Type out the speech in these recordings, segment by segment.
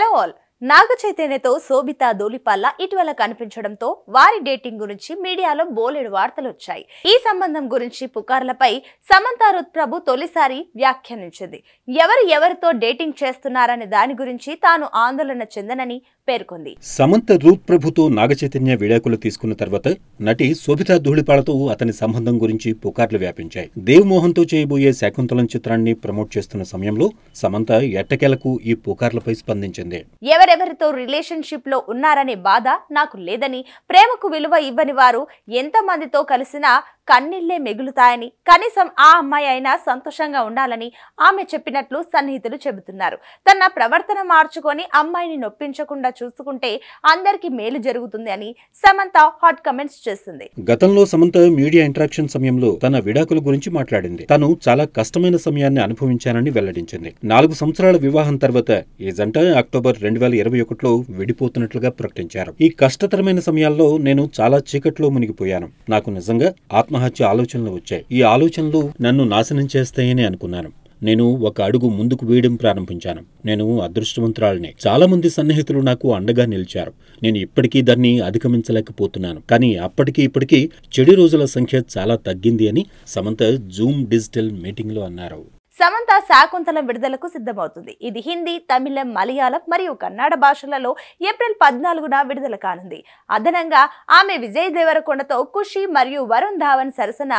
Hello all. నాగ చైతన్యతో శోభిత దూలిపాల్ల ఇటీవల కనిపించడంతో వారి డేటింగ్ గురించి మీడియాలో బోలెడు వార్తలు వచ్చాయి ఈ సంబంధం గురించి పుకార్లపై సమంత రుత్ ప్రభు తొలిసారి వ్యాఖ్యానించింది ఎవరు ఎవరితో డేటింగ్ చేస్తున్నారనే దాని గురించి తాను ఆందోళన చెందనని పేర్కొంది సమంత రూత్ ప్రభుతో నాగ చైతన్య విడాకులు తీసుకున్న తర్వాత నటి శోభిత ధూళిపాలతో అతని సంబంధం గురించి పుకార్లు వ్యాపించాయి దేవ్ మోహన్ తో చేయబోయే శాకుంతలం చిత్రాన్ని ప్రమోట్ చేస్తున్న సమయంలో సమంత ఎట్టకేలకు ఈ పుకార్లపై స్పందించింది రిలేషన్షిప్ రిలేషన్షిప్లో ఉన్నారనే బాధ నాకు లేదని ప్రేమకు విలువ ఇవ్వని వారు ఎంతమందితో కలిసినా కన్నీళ్లే మిగులుతాయని కనీసం ఆ అమ్మాయి అయినా సంతోషంగా ఉండాలని ఆమె చెప్పినట్లు సన్నిహితులు చెబుతున్నారు తన ప్రవర్తన మార్చుకొని అమ్మాయిని నొప్పించకుండా చూసుకుంటే అందరికీ మేలు జరుగుతుంది అని సమంత హాట్ కమెంట్స్ చేసింది గతంలో సమంత మీడియా ఇంటరాక్షన్ సమయంలో తన విడాకుల గురించి మాట్లాడింది తను చాలా కష్టమైన సమయాన్ని అనుభవించానని వెల్లడించింది నాలుగు సంవత్సరాల వివాహం తర్వాత ఈ జంట అక్టోబర్ రెండు వేల ఇరవై ఒకటిలో వెడిపోతున్నట్లుగా ప్రకటించారు ఈ కష్టతరమైన సమయాల్లో నేను చాలా చీకట్లో మునిగిపోయాను నాకు నిజంగా ఆత్మహత్య ఆలోచనలు వచ్చాయి ఈ ఆలోచనలు నన్ను నాశనం చేస్తాయని అనుకున్నాను నేను ఒక అడుగు ముందుకు వేయడం ప్రారంభించాను నేను అదృష్టవంతురాలనే చాలా మంది సన్నిహితులు నాకు అండగా నిలిచారు నేను ఇప్పటికీ దాన్ని అధిగమించలేకపోతున్నాను కానీ అప్పటికి ఇప్పటికీ చెడు రోజుల సంఖ్య చాలా తగ్గింది అని సమంత జూమ్ డిజిటల్ మీటింగ్లో అన్నారు సమంత శాకుంతలం విడుదలకు సిద్ధమవుతుంది ఇది హిందీ తమిళం మలయాళం మరియు కన్నడ భాషలలో ఏప్రిల్ పద్నాలుగున విడుదల కానుంది అదనంగా ఆమె విజయ్ దేవరకొండతో ఖుషి మరియు వరుణ్ ధావన్ సరసన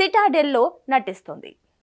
సిటాడెల్లో నటిస్తుంది